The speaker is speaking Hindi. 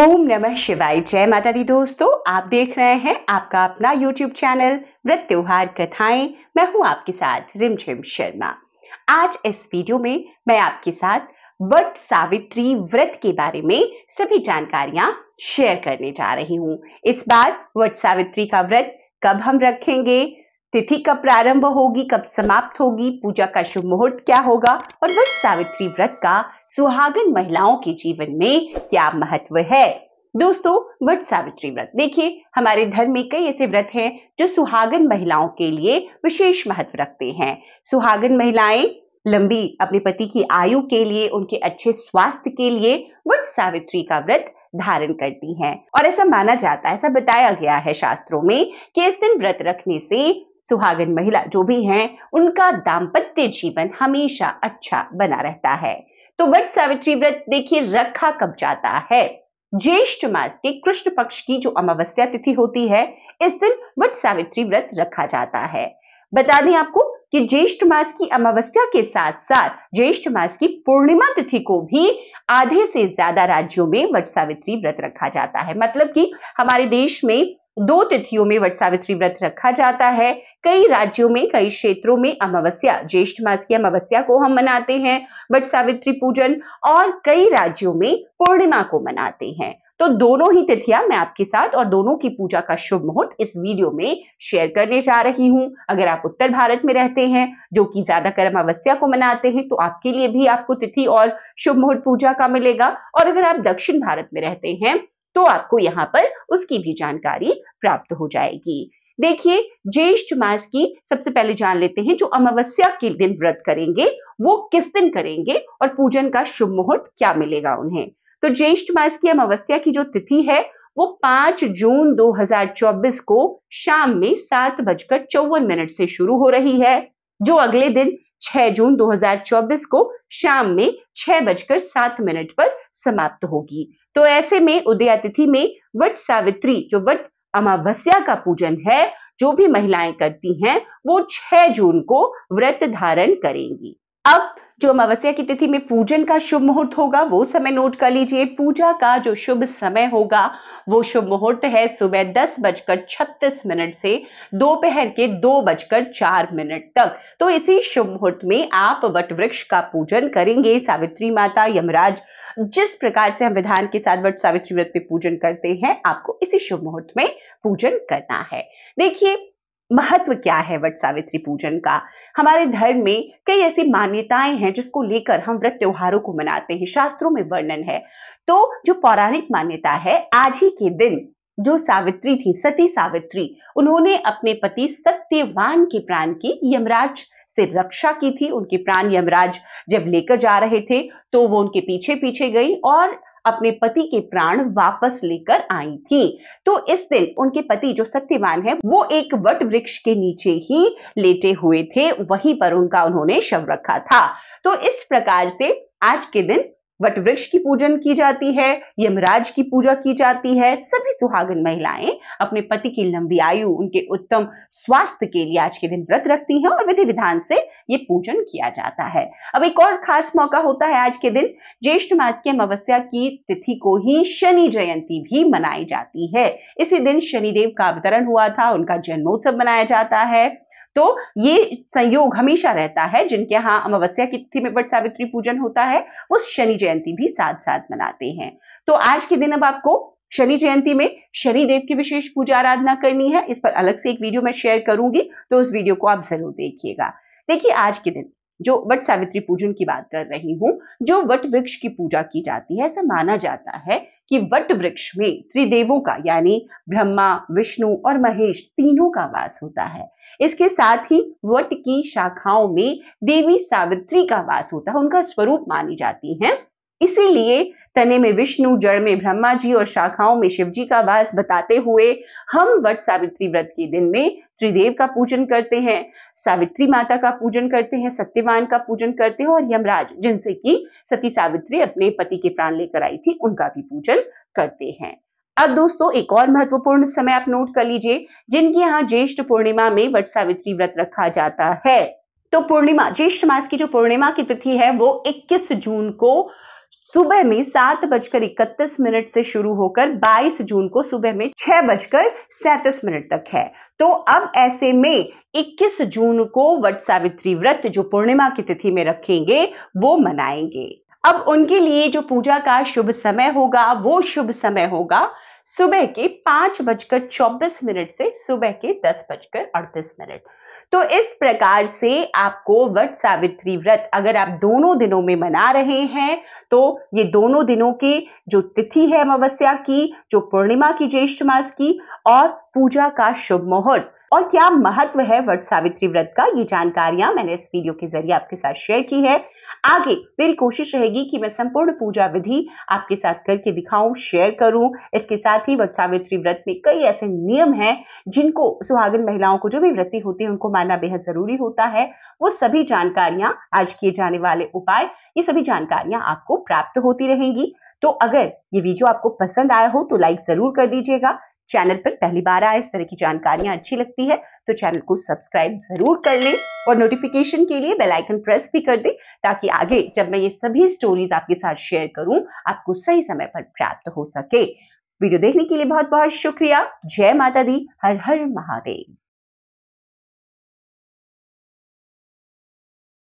ओम नमः शिवाय जय माता दी दोस्तों आप देख रहे हैं आपका अपना यूट्यूब चैनल व्रत त्योहार कथाएं मैं हूं आपके साथ रिमझिम शर्मा आज इस वीडियो में मैं आपके साथ वट सावित्री व्रत के बारे में सभी जानकारियां शेयर करने जा रही हूं इस बार वट सावित्री का व्रत कब हम रखेंगे तिथि कब प्रारंभ होगी कब समाप्त होगी पूजा का शुभ मुहूर्त क्या होगा और वर्ष सावित्री व्रत का सुहागन महिलाओं के जीवन में क्या महत्व है दोस्तों वट सावित्री व्रत देखिए हमारे धर्म में कई ऐसे व्रत हैं जो सुहागन महिलाओं के लिए विशेष महत्व रखते हैं सुहागन महिलाएं लंबी अपने पति की आयु के लिए उनके अच्छे स्वास्थ्य के लिए वट सावित्री का व्रत धारण करती हैं और ऐसा माना जाता है ऐसा बताया गया है शास्त्रों में कि इस दिन व्रत रखने से सुहागन महिला जो भी हैं उनका दाम्पत्य जीवन हमेशा अच्छा बना रहता है तो वट सावित्री व्रत देखिए रखा कब जाता है ज्येष्ठ मास के कृष्ण पक्ष की जो अमावस्या तिथि होती है इस दिन वट सावित्री व्रत रखा जाता है बता दें आपको कि ज्येष्ठ मास की अमावस्या के साथ साथ ज्येष्ठ मास की पूर्णिमा तिथि को भी आधे से ज्यादा राज्यों में वट सावित्री व्रत रखा जाता है मतलब कि हमारे देश में दो तिथियों में वट सावित्री व्रत रखा जाता है कई राज्यों में कई क्षेत्रों में अमावस्या ज्येष्ठ मास की अमावस्या को हम मनाते हैं वट सावित्री पूजन और कई राज्यों में पूर्णिमा को मनाते हैं तो दोनों ही तिथियां मैं आपके साथ और दोनों की पूजा का शुभ मुहूर्त इस वीडियो में शेयर करने जा रही हूं अगर आप उत्तर भारत में रहते हैं जो कि ज्यादातर अमावस्या को मनाते हैं तो आपके लिए भी आपको तिथि और शुभ मुहूर्त पूजा का मिलेगा और अगर आप दक्षिण भारत में रहते हैं तो आपको यहाँ पर उसकी भी जानकारी प्राप्त हो जाएगी देखिए ज्येष्ठ मास की सबसे पहले जान लेते हैं जो अमावस्या के दिन व्रत करेंगे वो किस दिन करेंगे और पूजन का शुभ मुहूर्त क्या मिलेगा उन्हें तो ज्येष्ठ मास की अमावस्या की जो तिथि है वो 5 जून 2024 को शाम में सात बजकर चौवन मिनट से शुरू हो रही है जो अगले दिन 6 जून 2024 को शाम में छह बजकर सात मिनट पर समाप्त होगी तो ऐसे में उदयातिथि में वट सावित्री जो वट अमावस्या का पूजन है जो भी महिलाएं करती हैं वो 6 जून को व्रत धारण करेंगी अब जो अमावस्या की तिथि में पूजन का शुभ मुहूर्त होगा वो समय नोट कर लीजिए पूजा का जो शुभ समय होगा वो शुभ मुहूर्त है सुबह दस बजकर छत्तीस मिनट से दोपहर के दो बजकर चार मिनट तक तो इसी शुभ मुहूर्त में आप वट वृक्ष का पूजन करेंगे सावित्री माता यमराज जिस प्रकार से हम विधान के साथ वट सावित्री व्रत पे पूजन करते हैं आपको इसी शुभ मुहूर्त में पूजन करना है देखिए महत्व क्या है वट सावित्री पूजन का हमारे धर्म में कई ऐसी मान्यताएं हैं जिसको लेकर हम व्रत त्योहारों को मनाते हैं शास्त्रों में वर्णन है तो जो पौराणिक मान्यता है आज ही के दिन जो सावित्री थी सती सावित्री उन्होंने अपने पति सत्यवान के प्राण की यमराज से रक्षा की थी उनके प्राण यमराज जब लेकर जा रहे थे तो वो उनके पीछे पीछे गई और अपने पति के प्राण वापस लेकर आई थी तो इस दिन उनके पति जो सत्यवान है वो एक वट वृक्ष के नीचे ही लेटे हुए थे वहीं पर उनका उन्होंने शव रखा था तो इस प्रकार से आज के दिन वट वृक्ष की पूजन की जाती है यमराज की पूजा की जाती है सभी सुहागन महिलाएं अपने पति की लंबी आयु उनके उत्तम स्वास्थ्य के लिए आज के दिन व्रत रखती हैं और विधि विधान से ये पूजन किया जाता है अब एक और खास मौका होता है आज के दिन ज्येष्ठ मास के अमावस्या की तिथि को ही शनि जयंती भी मनाई जाती है इसी दिन शनिदेव का अवतरण हुआ था उनका जन्मोत्सव मनाया जाता है तो ये संयोग हमेशा रहता है जिनके यहाँ अमावस्या की तिथि में वट सावित्री पूजन होता है वो शनि जयंती भी साथ साथ मनाते हैं तो आज के दिन अब आपको शनि जयंती में शनि देव की विशेष पूजा आराधना करनी है इस पर अलग से एक वीडियो मैं शेयर करूंगी तो उस वीडियो को आप जरूर देखिएगा देखिए आज के दिन जो वट सावित्री पूजन की बात कर रही हूँ जो वट वृक्ष की पूजा की जाती है ऐसा माना जाता है कि वट वृक्ष में त्रिदेवों का यानी ब्रह्मा विष्णु और महेश तीनों का वास होता है इसके साथ ही वट की शाखाओं में देवी सावित्री का वास होता है उनका स्वरूप मानी जाती है इसीलिए तने में विष्णु जड़ में ब्रह्मा जी और शाखाओं में शिव जी का वास बताते हुए हम वट सावित्री व्रत के दिन में त्रिदेव का पूजन करते हैं सावित्री माता का पूजन करते हैं सत्यवान का पूजन करते हैं और यमराज जिनसे कि सती सावित्री अपने पति के प्राण लेकर आई थी उनका भी पूजन करते हैं अब दोस्तों एक और महत्वपूर्ण समय आप नोट कर लीजिए जिनके यहाँ ज्येष्ठ पूर्णिमा में वट सावित्री व्रत रखा जाता है तो पूर्णिमा ज्येष्ठ मास की जो पूर्णिमा की तिथि है वो 21 जून को सुबह में सात बजकर इकतीस मिनट से शुरू होकर 22 जून को सुबह में छह बजकर सैंतीस मिनट तक है तो अब ऐसे में 21 जून को वट सावित्री व्रत जो पूर्णिमा की तिथि में रखेंगे वो मनाएंगे अब उनके लिए जो पूजा का शुभ समय होगा वो शुभ समय होगा सुबह के पांच बजकर चौबीस मिनट से सुबह के दस बजकर अड़तीस मिनट तो इस प्रकार से आपको वट सावित्री व्रत अगर आप दोनों दिनों में मना रहे हैं तो ये दोनों दिनों की जो तिथि है अमावस्या की जो पूर्णिमा की ज्येष्ठ मास की और पूजा का शुभ मुहूर्त और क्या महत्व है वट सावित्री व्रत का ये जानकारियां मैंने इस वीडियो के जरिए आपके साथ शेयर की है आगे मेरी कोशिश रहेगी कि मैं संपूर्ण पूजा विधि आपके साथ करके दिखाऊं शेयर करूं इसके साथ ही वत्सावित्री व्रत में कई ऐसे नियम हैं जिनको सुहागिन महिलाओं को जो भी व्रती होती है उनको मानना बेहद जरूरी होता है वो सभी जानकारियां आज किए जाने वाले उपाय ये सभी जानकारियां आपको प्राप्त होती रहेंगी तो अगर ये वीडियो आपको पसंद आया हो तो लाइक जरूर कर दीजिएगा चैनल पर पहली बार आए इस तरह की जानकारियां अच्छी लगती है तो चैनल को सब्सक्राइब जरूर कर लें और नोटिफिकेशन के लिए बेल आइकन प्रेस भी कर दें ताकि आगे जब मैं ये सभी स्टोरीज आपके साथ शेयर करूं आपको सही समय पर प्राप्त हो सके वीडियो देखने के लिए बहुत बहुत शुक्रिया जय माता दी हर हर महादेव